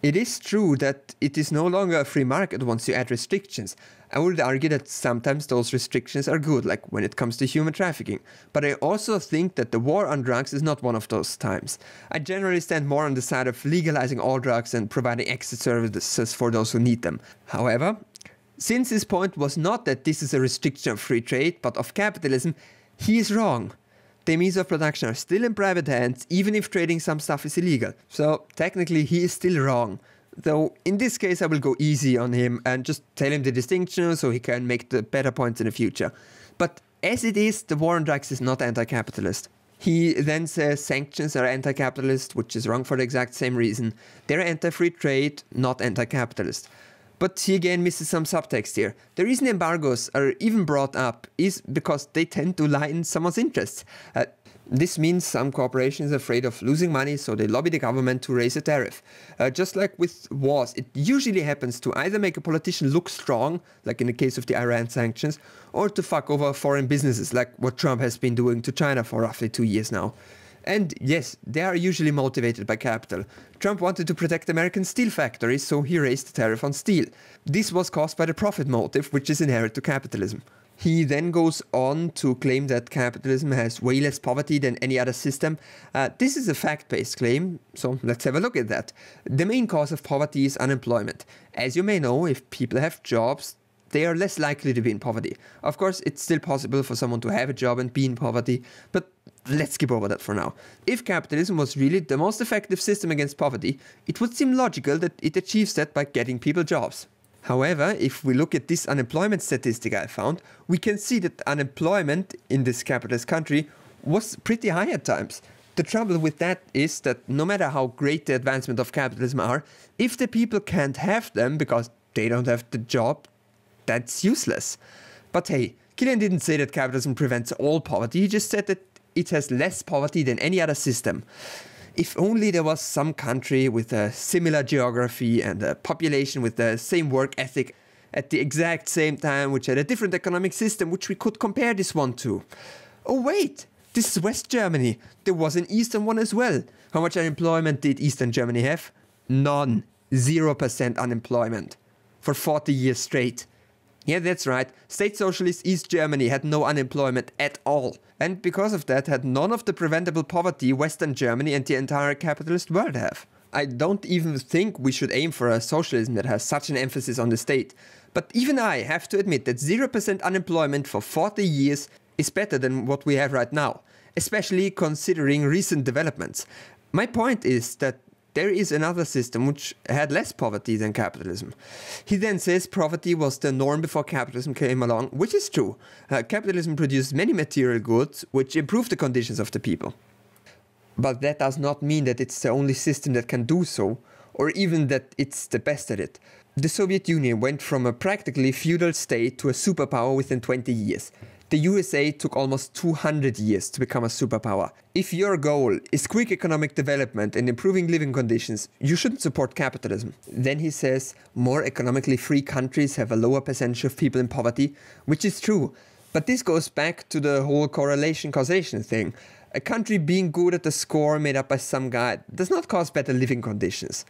Speaker 1: It is true that it is no longer a free market once you add restrictions. I would argue that sometimes those restrictions are good, like when it comes to human trafficking. But I also think that the war on drugs is not one of those times. I generally stand more on the side of legalizing all drugs and providing exit services for those who need them. However, since his point was not that this is a restriction of free trade, but of capitalism, he is wrong the means of production are still in private hands, even if trading some stuff is illegal. So technically, he is still wrong. Though in this case, I will go easy on him and just tell him the distinction so he can make the better points in the future. But as it is, the war on drugs is not anti capitalist. He then says sanctions are anti capitalist, which is wrong for the exact same reason. They're anti free trade, not anti capitalist. But he again misses some subtext here. The reason embargoes are even brought up is because they tend to lie in someone's interests. Uh, this means some corporations are afraid of losing money, so they lobby the government to raise a tariff. Uh, just like with wars, it usually happens to either make a politician look strong, like in the case of the Iran sanctions, or to fuck over foreign businesses, like what Trump has been doing to China for roughly two years now. And yes, they are usually motivated by capital. Trump wanted to protect American steel factories, so he raised the tariff on steel. This was caused by the profit motive, which is inherent to capitalism. He then goes on to claim that capitalism has way less poverty than any other system. Uh, this is a fact based claim, so let's have a look at that. The main cause of poverty is unemployment. As you may know, if people have jobs, they are less likely to be in poverty. Of course, it's still possible for someone to have a job and be in poverty, but let's skip over that for now. If capitalism was really the most effective system against poverty, it would seem logical that it achieves that by getting people jobs. However, if we look at this unemployment statistic I found, we can see that unemployment in this capitalist country was pretty high at times. The trouble with that is that no matter how great the advancement of capitalism are, if the people can't have them because they don't have the job that's useless. But hey, Killian didn't say that capitalism prevents all poverty, he just said that it has less poverty than any other system. If only there was some country with a similar geography and a population with the same work ethic at the exact same time, which had a different economic system, which we could compare this one to. Oh, wait! This is West Germany. There was an Eastern one as well. How much unemployment did Eastern Germany have? None. 0% unemployment. For 40 years straight. Yeah, that's right. State Socialist East Germany had no unemployment at all. And because of that, had none of the preventable poverty Western Germany and the entire capitalist world have. I don't even think we should aim for a socialism that has such an emphasis on the state. But even I have to admit that 0% unemployment for 40 years is better than what we have right now, especially considering recent developments. My point is that there is another system which had less poverty than capitalism. He then says poverty was the norm before capitalism came along, which is true. Uh, capitalism produced many material goods which improved the conditions of the people. But that does not mean that it's the only system that can do so, or even that it's the best at it. The Soviet Union went from a practically feudal state to a superpower within 20 years. The USA took almost 200 years to become a superpower. If your goal is quick economic development and improving living conditions, you shouldn't support capitalism. Then he says, more economically free countries have a lower percentage of people in poverty, which is true. But this goes back to the whole correlation causation thing. A country being good at the score made up by some guy does not cause better living conditions.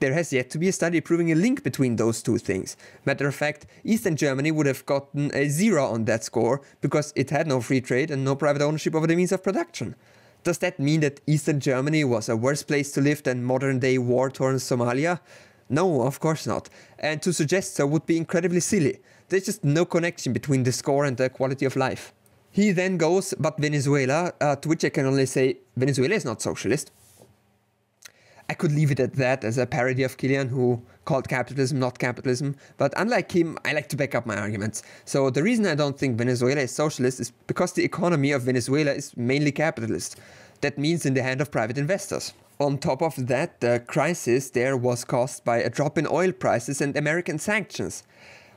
Speaker 1: There has yet to be a study proving a link between those two things. Matter of fact, Eastern Germany would have gotten a zero on that score because it had no free trade and no private ownership over the means of production. Does that mean that Eastern Germany was a worse place to live than modern day war torn Somalia? No, of course not. And to suggest so would be incredibly silly. There's just no connection between the score and the quality of life. He then goes, but Venezuela, uh, to which I can only say Venezuela is not socialist. I could leave it at that as a parody of Kilian, who called capitalism not capitalism. But unlike him, I like to back up my arguments. So the reason I don't think Venezuela is socialist is because the economy of Venezuela is mainly capitalist. That means in the hand of private investors. On top of that, the crisis there was caused by a drop in oil prices and American sanctions,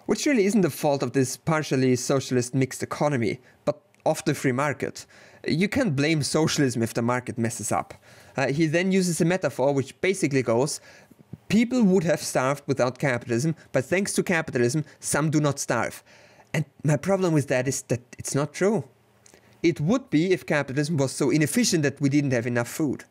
Speaker 1: which really isn't the fault of this partially socialist mixed economy, but of the free market. You can't blame socialism if the market messes up. Uh, he then uses a metaphor which basically goes People would have starved without capitalism, but thanks to capitalism, some do not starve. And my problem with that is that it's not true. It would be if capitalism was so inefficient that we didn't have enough food.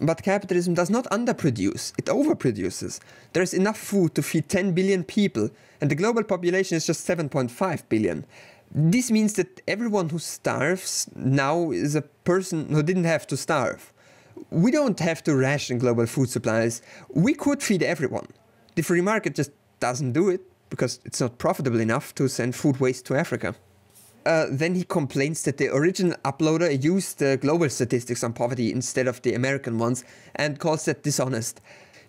Speaker 1: But capitalism does not underproduce, it overproduces. There is enough food to feed 10 billion people, and the global population is just 7.5 billion. This means that everyone who starves now is a person who didn't have to starve we don't have to ration global food supplies. We could feed everyone. The free market just doesn't do it because it's not profitable enough to send food waste to Africa. Uh, then he complains that the original uploader used the global statistics on poverty instead of the American ones and calls that dishonest.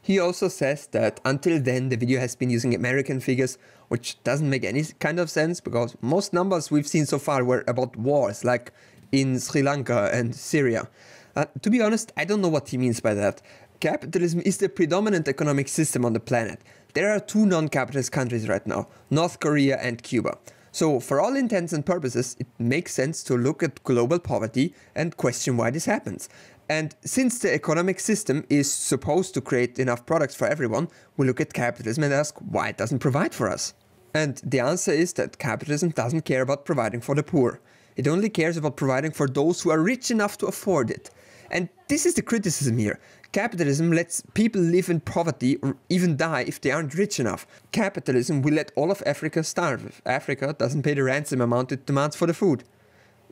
Speaker 1: He also says that until then the video has been using American figures, which doesn't make any kind of sense because most numbers we've seen so far were about wars, like in Sri Lanka and Syria. Uh, to be honest, I don't know what he means by that. Capitalism is the predominant economic system on the planet. There are two non-capitalist countries right now, North Korea and Cuba. So for all intents and purposes, it makes sense to look at global poverty and question why this happens. And since the economic system is supposed to create enough products for everyone, we look at capitalism and ask why it doesn't provide for us. And the answer is that capitalism doesn't care about providing for the poor. It only cares about providing for those who are rich enough to afford it. And this is the criticism here. Capitalism lets people live in poverty or even die if they aren't rich enough. Capitalism will let all of Africa starve if Africa doesn't pay the ransom amount it demands for the food.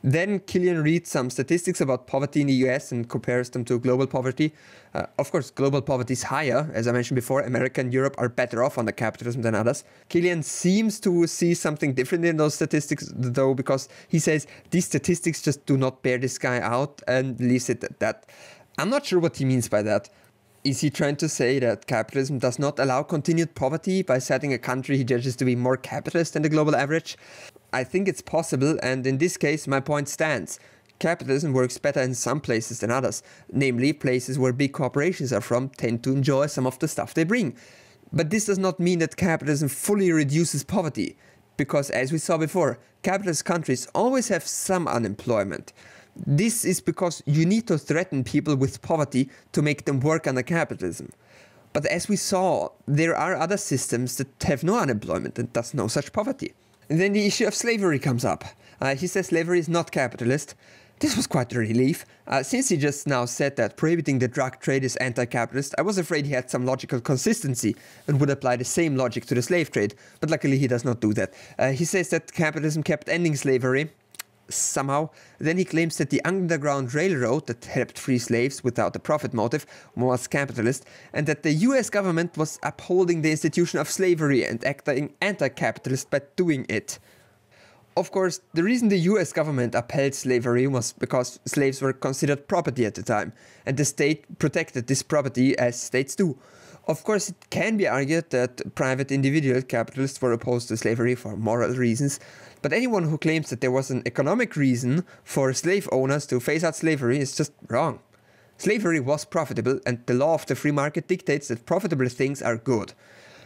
Speaker 1: Then Killian reads some statistics about poverty in the US and compares them to global poverty. Uh, of course, global poverty is higher. As I mentioned before, America and Europe are better off under capitalism than others. Killian seems to see something different in those statistics, though, because he says these statistics just do not bear this guy out and leaves it at that. I'm not sure what he means by that. Is he trying to say that capitalism does not allow continued poverty by setting a country he judges to be more capitalist than the global average? I think it's possible, and in this case, my point stands. Capitalism works better in some places than others, namely places where big corporations are from tend to enjoy some of the stuff they bring. But this does not mean that capitalism fully reduces poverty, because as we saw before, capitalist countries always have some unemployment. This is because you need to threaten people with poverty to make them work under capitalism. But as we saw, there are other systems that have no unemployment and thus no such poverty then the issue of slavery comes up. Uh, he says slavery is not capitalist. This was quite a relief. Uh, since he just now said that prohibiting the drug trade is anti-capitalist, I was afraid he had some logical consistency and would apply the same logic to the slave trade, but luckily he does not do that. Uh, he says that capitalism kept ending slavery, somehow. Then he claims that the Underground Railroad that helped free slaves without a profit motive was capitalist, and that the US government was upholding the institution of slavery and acting anti-capitalist by doing it. Of course, the reason the US government upheld slavery was because slaves were considered property at the time, and the state protected this property as states do. Of course, it can be argued that private individual capitalists were opposed to slavery for moral reasons, but anyone who claims that there was an economic reason for slave owners to phase out slavery is just wrong. Slavery was profitable, and the law of the free market dictates that profitable things are good.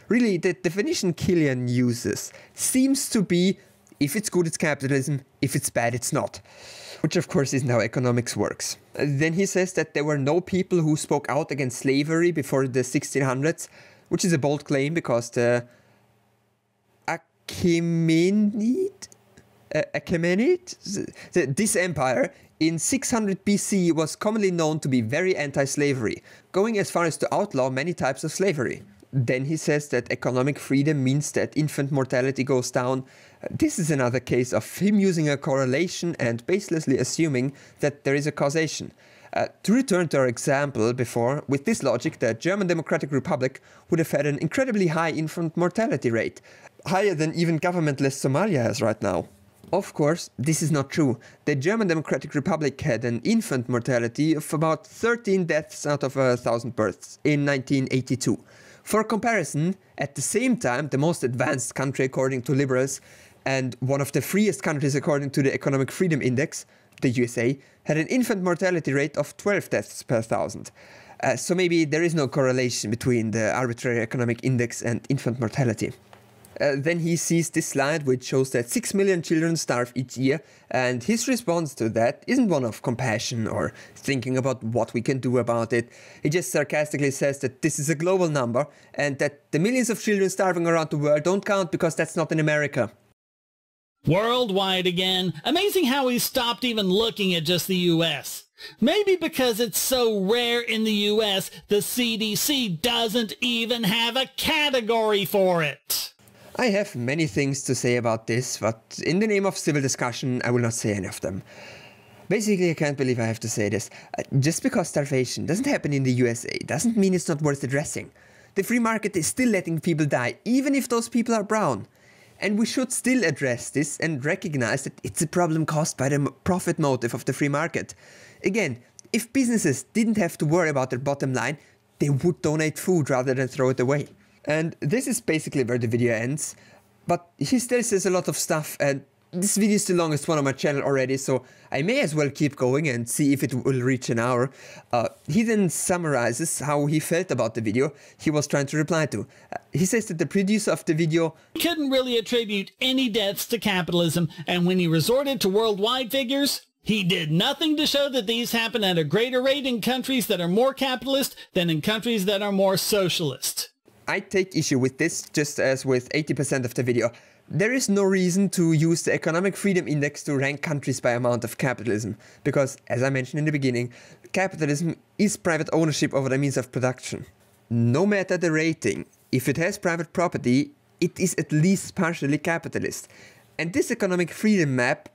Speaker 1: Really, the definition Killian uses seems to be if it's good, it's capitalism. If it's bad, it's not. Which, of course, isn't how economics works. Then he says that there were no people who spoke out against slavery before the 1600s, which is a bold claim because the Achaemenid, uh, Achaemenid, this empire in 600 BC was commonly known to be very anti-slavery, going as far as to outlaw many types of slavery. Then he says that economic freedom means that infant mortality goes down this is another case of him using a correlation and baselessly assuming that there is a causation. Uh, to return to our example before, with this logic, the German Democratic Republic would have had an incredibly high infant mortality rate, higher than even governmentless Somalia has right now. Of course, this is not true. The German Democratic Republic had an infant mortality of about 13 deaths out of a thousand births in 1982. For comparison, at the same time, the most advanced country according to liberals and one of the freest countries according to the Economic Freedom Index, the USA, had an infant mortality rate of 12 deaths per thousand. Uh, so maybe there is no correlation between the arbitrary economic index and infant mortality. Uh, then he sees this slide which shows that 6 million children starve each year, and his response to that isn't one of compassion or thinking about what we can do about it. He just sarcastically says that this is a global number and that the millions of children starving around the world don't count because that's not in America.
Speaker 2: Worldwide again, amazing how he stopped even looking at just the US. Maybe because it's so rare in the US, the CDC doesn't even have a category for it.
Speaker 1: I have many things to say about this, but in the name of civil discussion, I will not say any of them. Basically, I can't believe I have to say this. Uh, just because starvation doesn't happen in the USA doesn't mean it's not worth addressing. The free market is still letting people die, even if those people are brown. And we should still address this and recognize that it's a problem caused by the profit motive of the free market. Again, if businesses didn't have to worry about their bottom line, they would donate food rather than throw it away. And this is basically where the video ends. But he still says a lot of stuff and this video is the longest one on my channel already, so I may as well keep going and see if it will reach an hour. Uh, he then summarizes how he felt about the video he was trying to reply to. Uh, he
Speaker 2: says that the producer of the video couldn't really attribute any deaths to capitalism, and when he resorted to worldwide figures, he did nothing to show that these happen at a greater rate in countries that are more capitalist than in countries that are more socialist. I take issue
Speaker 1: with this just as with 80% of the video. There is no reason to use the Economic Freedom Index to rank countries by amount of capitalism, because, as I mentioned in the beginning, capitalism is private ownership over the means of production. No matter the rating, if it has private property, it is at least partially capitalist. And this economic freedom map,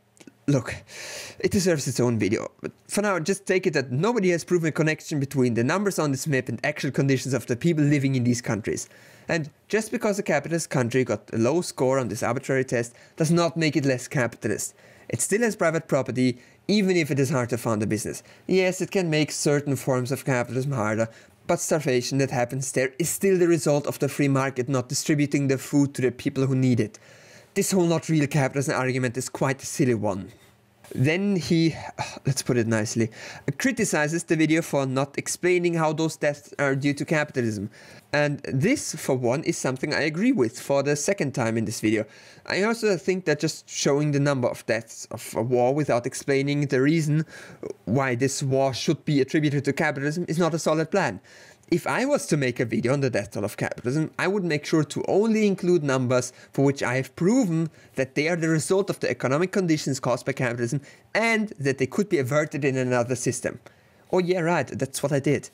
Speaker 1: look, it deserves its own video. But for now, just take it that nobody has proven a connection between the numbers on this map and actual conditions of the people living in these countries. And just because a capitalist country got a low score on this arbitrary test does not make it less capitalist. It still has private property, even if it is hard to found a business. Yes, it can make certain forms of capitalism harder, but starvation that happens there is still the result of the free market not distributing the food to the people who need it. This whole not real capitalism argument is quite a silly one. Then he, *sighs* let's put it nicely, criticizes the video for not explaining how those deaths are due to capitalism. And this, for one, is something I agree with for the second time in this video. I also think that just showing the number of deaths of a war without explaining the reason why this war should be attributed to capitalism is not a solid plan. If I was to make a video on the death toll of capitalism, I would make sure to only include numbers for which I have proven that they are the result of the economic conditions caused by capitalism and that they could be averted in another system. Oh yeah, right, that's what I did.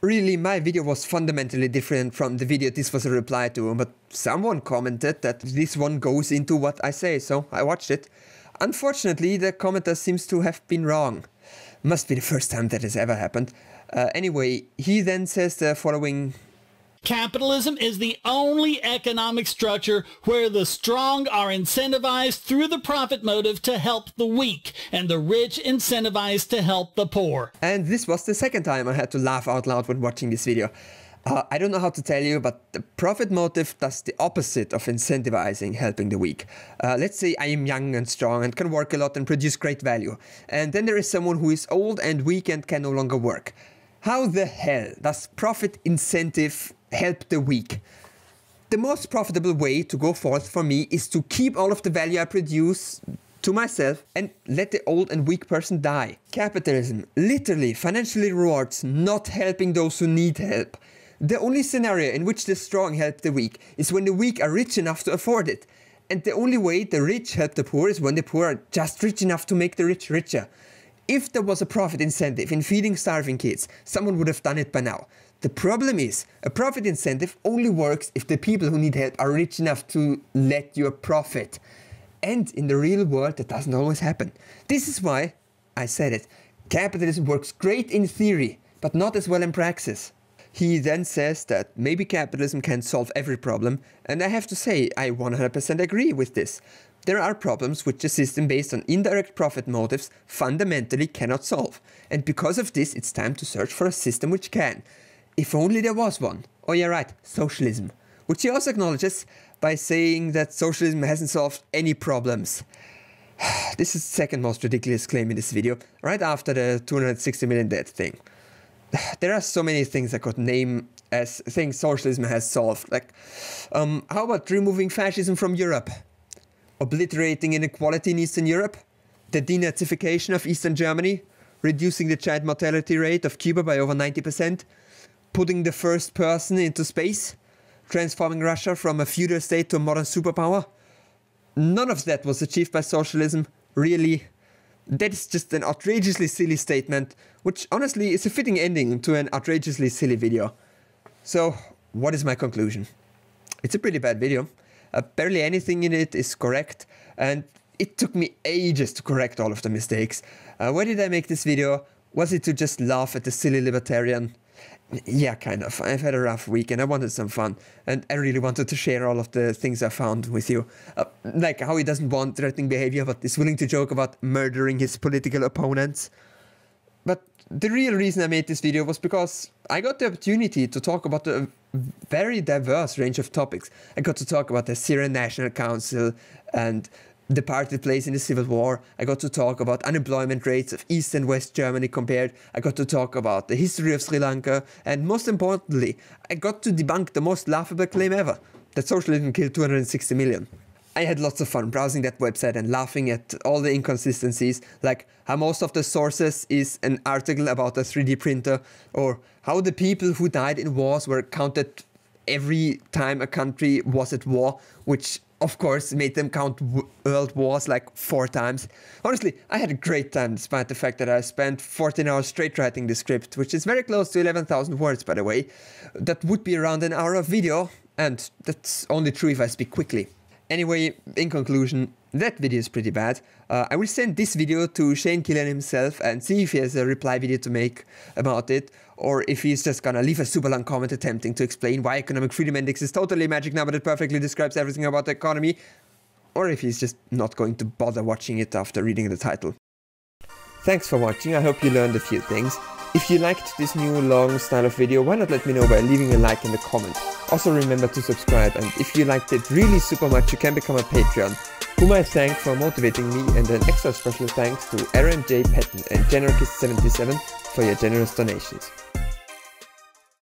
Speaker 1: Really, my video was fundamentally different from the video this was a reply to, but someone commented that this one goes into what I say, so I watched it. Unfortunately, the commenter seems to have been wrong. Must be the first time that has ever happened.
Speaker 2: Uh, anyway, he then says the following Capitalism is the only economic structure where the strong are incentivized through the profit motive to help the weak, and the rich incentivized to help the poor. And this was the
Speaker 1: second time I had to laugh out loud when watching this video. Uh, I don't know how to tell you, but the profit motive does the opposite of incentivizing helping the weak. Uh, let's say I am young and strong and can work a lot and produce great value. And then there is someone who is old and weak and can no longer work. How the hell does profit incentive help the weak? The most profitable way to go forth for me is to keep all of the value I produce to myself and let the old and weak person die. Capitalism literally financially rewards not helping those who need help. The only scenario in which the strong help the weak is when the weak are rich enough to afford it. And the only way the rich help the poor is when the poor are just rich enough to make the rich richer. If there was a profit incentive in feeding starving kids, someone would have done it by now. The problem is, a profit incentive only works if the people who need help are rich enough to let you profit. And in the real world, that doesn't always happen. This is why, I said it, capitalism works great in theory, but not as well in practice. He then says that maybe capitalism can solve every problem, and I have to say, I 100% agree with this. There are problems which a system based on indirect profit motives fundamentally cannot solve, and because of this, it's time to search for a system which can. If only there was one. Oh, yeah, right, socialism. Which he also acknowledges by saying that socialism hasn't solved any problems *sighs* this is the second most ridiculous claim in this video, right after the 260 million dead thing. *sighs* there are so many things I could name as things socialism has solved. Like, um, how about removing fascism from Europe? Obliterating inequality in Eastern Europe? The denazification of Eastern Germany? Reducing the child mortality rate of Cuba by over 90%? Putting the first person into space? Transforming Russia from a feudal state to a modern superpower? None of that was achieved by socialism, really. That is just an outrageously silly statement, which honestly is a fitting ending to an outrageously silly video. So, what is my conclusion? It's a pretty bad video. Uh, barely anything in it is correct, and it took me ages to correct all of the mistakes. Uh, why did I make this video? Was it to just laugh at the silly libertarian? yeah, kind of. I've had a rough week and I wanted some fun. And I really wanted to share all of the things I found with you. Uh, like how he doesn't want threatening behavior but is willing to joke about murdering his political opponents. But the real reason I made this video was because I got the opportunity to talk about a very diverse range of topics. I got to talk about the Syrian National Council and departed place in the Civil War. I got to talk about unemployment rates of East and West Germany compared. I got to talk about the history of Sri Lanka. And most importantly, I got to debunk the most laughable claim ever that socialism killed 260 million. I had lots of fun browsing that website and laughing at all the inconsistencies, like how most of the sources is an article about a 3D printer, or how the people who died in wars were counted every time a country was at war, which of course, made them count world wars like four times. Honestly, I had a great time despite the fact that I spent 14 hours straight writing the script, which is very close to 11,000 words, by the way. That would be around an hour of video, and that's only true if I speak quickly. Anyway, in conclusion, that video is pretty bad. Uh, I will send this video to Shane Killian himself and see if he has a reply video to make about it or if he's just gonna leave a super long comment attempting to explain why economic freedom index is totally a magic number that perfectly describes everything about the economy, or if he's just not going to bother watching it after reading the title. Thanks for watching, I hope you learned a few things. If you liked this new long style of video, why not let me know by leaving a like in the comments. Also remember to subscribe and if you liked it really super much you can become a Patreon, whom I thank for motivating me and an extra special thanks to Aaron J. Patton and Generalist77 for your generous donations.